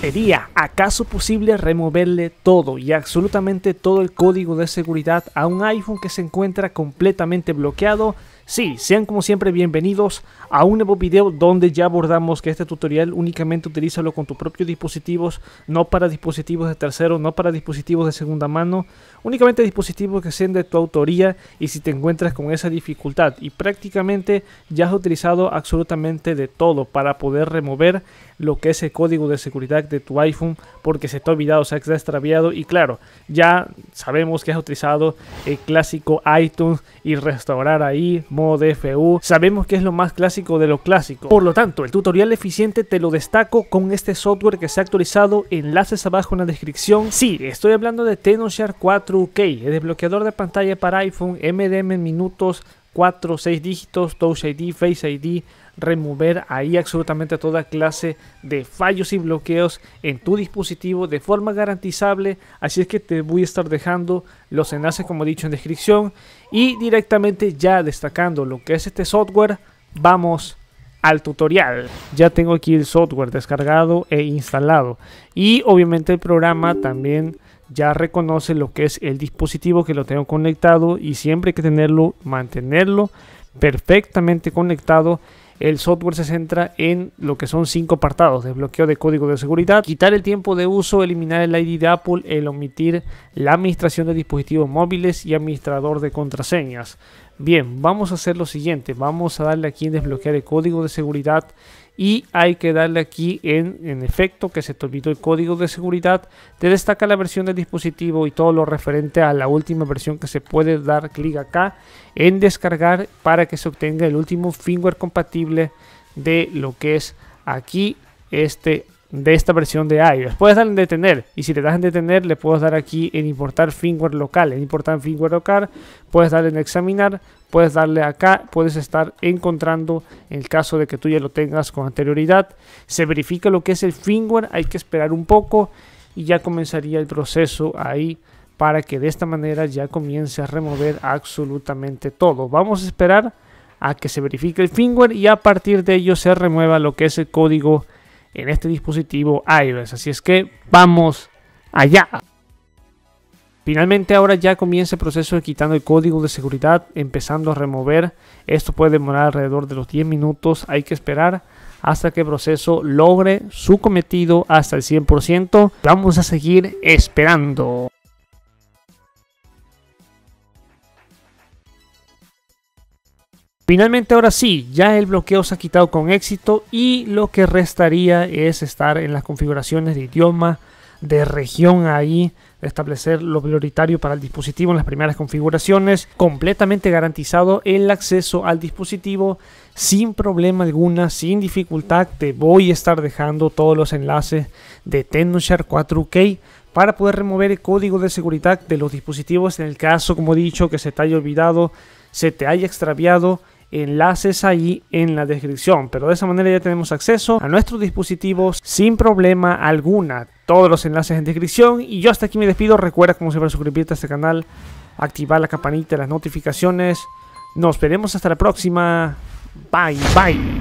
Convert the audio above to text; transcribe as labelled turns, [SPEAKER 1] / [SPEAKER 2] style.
[SPEAKER 1] ¿Sería acaso posible removerle todo y absolutamente todo el código de seguridad a un iPhone que se encuentra completamente bloqueado Sí, sean como siempre bienvenidos a un nuevo video donde ya abordamos que este tutorial únicamente utilízalo con tus propios dispositivos, no para dispositivos de terceros, no para dispositivos de segunda mano, únicamente dispositivos que sean de tu autoría y si te encuentras con esa dificultad y prácticamente ya has utilizado absolutamente de todo para poder remover lo que es el código de seguridad de tu iPhone porque se te ha olvidado, se ha extraviado y claro, ya sabemos que has utilizado el clásico iTunes y restaurar ahí DFU sabemos que es lo más clásico de lo clásico. Por lo tanto, el tutorial eficiente te lo destaco con este software que se ha actualizado, enlaces abajo en la descripción. Sí, estoy hablando de tenorshare 4K, el desbloqueador de pantalla para iPhone, MDM en minutos, 4, 6 dígitos, Touch ID, Face ID, remover ahí absolutamente toda clase de fallos y bloqueos en tu dispositivo de forma garantizable. Así es que te voy a estar dejando los enlaces como he dicho en descripción y directamente ya destacando lo que es este software, vamos al tutorial. Ya tengo aquí el software descargado e instalado y obviamente el programa también ya reconoce lo que es el dispositivo que lo tengo conectado y siempre hay que tenerlo, mantenerlo perfectamente conectado. El software se centra en lo que son cinco apartados: desbloqueo de código de seguridad, quitar el tiempo de uso, eliminar el ID de Apple, el omitir la administración de dispositivos móviles y administrador de contraseñas. Bien, vamos a hacer lo siguiente. Vamos a darle aquí en desbloquear el código de seguridad y hay que darle aquí en, en efecto que se te olvidó el código de seguridad. Te destaca la versión del dispositivo y todo lo referente a la última versión que se puede dar clic acá en descargar para que se obtenga el último firmware compatible de lo que es aquí este de esta versión de iOS. Puedes dar en detener y si le das en detener le puedes dar aquí en importar firmware local. En importar firmware local puedes darle en examinar, puedes darle acá, puedes estar encontrando en el caso de que tú ya lo tengas con anterioridad. Se verifica lo que es el firmware, hay que esperar un poco y ya comenzaría el proceso ahí para que de esta manera ya comience a remover absolutamente todo. Vamos a esperar a que se verifique el firmware y a partir de ello se remueva lo que es el código en este dispositivo iOS. Así es que vamos allá. Finalmente ahora ya comienza el proceso de quitando el código de seguridad, empezando a remover. Esto puede demorar alrededor de los 10 minutos. Hay que esperar hasta que el proceso logre su cometido hasta el 100%. Vamos a seguir esperando. Finalmente ahora sí, ya el bloqueo se ha quitado con éxito y lo que restaría es estar en las configuraciones de idioma, de región ahí, establecer lo prioritario para el dispositivo en las primeras configuraciones, completamente garantizado el acceso al dispositivo sin problema alguna, sin dificultad. Te voy a estar dejando todos los enlaces de TendoShare 4K para poder remover el código de seguridad de los dispositivos en el caso, como he dicho, que se te haya olvidado, se te haya extraviado enlaces allí en la descripción. Pero de esa manera ya tenemos acceso a nuestros dispositivos sin problema alguna. Todos los enlaces en descripción. Y yo hasta aquí me despido. Recuerda como siempre suscribirte a este canal, activar la campanita, las notificaciones. Nos veremos hasta la próxima. Bye, bye.